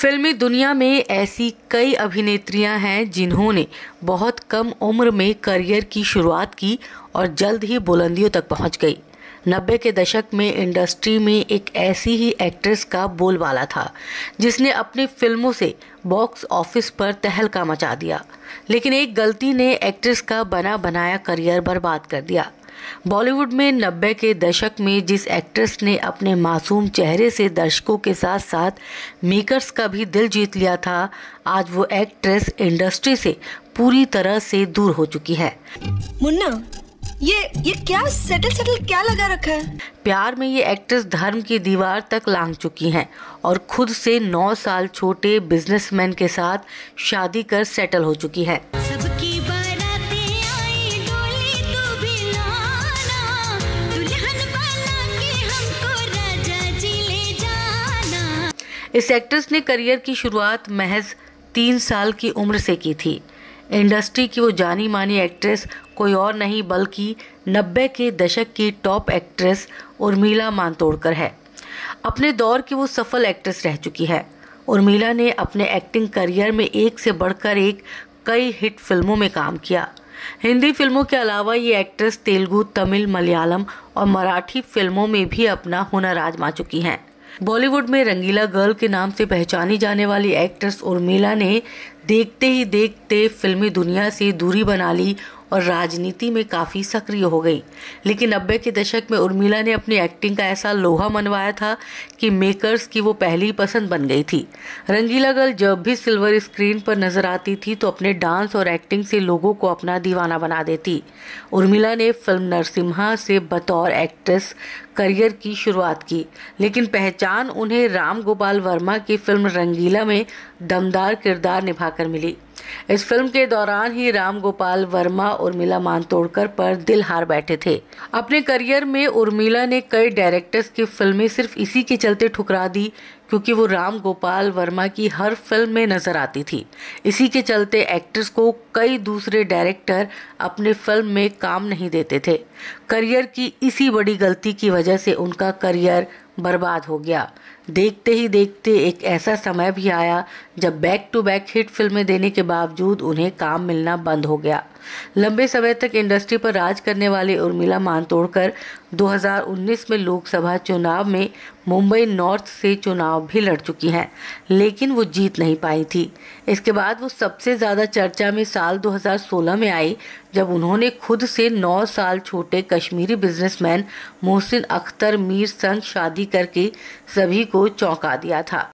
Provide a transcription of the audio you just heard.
फिल्मी दुनिया में ऐसी कई अभिनेत्रियां हैं जिन्होंने बहुत कम उम्र में करियर की शुरुआत की और जल्द ही बुलंदियों तक पहुंच गई नब्बे के दशक में इंडस्ट्री में एक ऐसी ही एक्ट्रेस का बोलबाला था जिसने अपनी फिल्मों से बॉक्स ऑफिस पर तहलका मचा दिया लेकिन एक गलती ने एक्ट्रेस का बना बनाया करियर बर्बाद कर दिया बॉलीवुड में नब्बे के दशक में जिस एक्ट्रेस ने अपने मासूम चेहरे से दर्शकों के साथ साथ मेकर्स का भी दिल जीत लिया था आज वो एक्ट्रेस इंडस्ट्री से पूरी तरह से दूर हो चुकी है मुन्ना ये ये क्या सेटल सेटल क्या लगा रखा है प्यार में ये एक्ट्रेस धर्म की दीवार तक लांग चुकी हैं और खुद से नौ साल छोटे बिजनेसमैन के साथ शादी कर सेटल हो चुकी है इस एक्ट्रेस ने करियर की शुरुआत महज तीन साल की उम्र से की थी इंडस्ट्री की वो जानी मानी एक्ट्रेस कोई और नहीं बल्कि नब्बे के दशक की टॉप एक्ट्रेस उर्मिला मानतोड़कर है अपने दौर की वो सफल एक्ट्रेस रह चुकी है उर्मिला ने अपने एक्टिंग करियर में एक से बढ़कर एक कई हिट फिल्मों में काम किया हिंदी फिल्मों के अलावा ये एक्ट्रेस तेलुगु तमिल मलयालम और मराठी फिल्मों में भी अपना हुनर आजमा चुकी हैं बॉलीवुड में रंगीला गर्ल के नाम से पहचानी जाने वाली एक्ट्रेस उर्मिला ने देखते ही देखते फिल्मी दुनिया से दूरी बना ली और राजनीति में काफ़ी सक्रिय हो गई लेकिन नब्बे के दशक में उर्मिला ने अपनी एक्टिंग का ऐसा लोहा मनवाया था कि मेकर्स की वो पहली पसंद बन गई थी रंगीला गर्ल जब भी सिल्वर स्क्रीन पर नजर आती थी तो अपने डांस और एक्टिंग से लोगों को अपना दीवाना बना देती उर्मिला ने फिल्म नरसिम्हा से बतौर एक्ट्रेस करियर की शुरुआत की लेकिन पहचान उन्हें राम गोपाल वर्मा की फिल्म रंगीला में दमदार किरदार निभाकर मिली इस फिल्म के दौरान ही राम गोपाल वर्मा उर्मिला मानतोड़कर पर दिल हार बैठे थे अपने करियर में उर्मिला ने कई डायरेक्टर्स की फिल्में सिर्फ इसी के चलते ठुकरा दी क्योंकि वो राम गोपाल वर्मा की हर फिल्म में नज़र आती थी इसी के चलते एक्ट्रेस को कई दूसरे डायरेक्टर अपने फिल्म में काम नहीं देते थे करियर की इसी बड़ी गलती की वजह से उनका करियर बर्बाद हो गया देखते ही देखते एक ऐसा समय भी आया जब बैक टू बैक हिट फिल्में देने के बावजूद उन्हें काम मिलना बंद हो गया लंबे समय तक इंडस्ट्री पर राज करने वाले उर्मिला मान तोड़कर 2019 में लोकसभा चुनाव में मुंबई नॉर्थ से चुनाव भी लड़ चुकी हैं लेकिन वो जीत नहीं पाई थी इसके बाद वो सबसे ज़्यादा चर्चा में साल 2016 में आई जब उन्होंने खुद से 9 साल छोटे कश्मीरी बिजनेसमैन मोहसिन अख्तर मीर संग शादी करके सभी को चौंका दिया था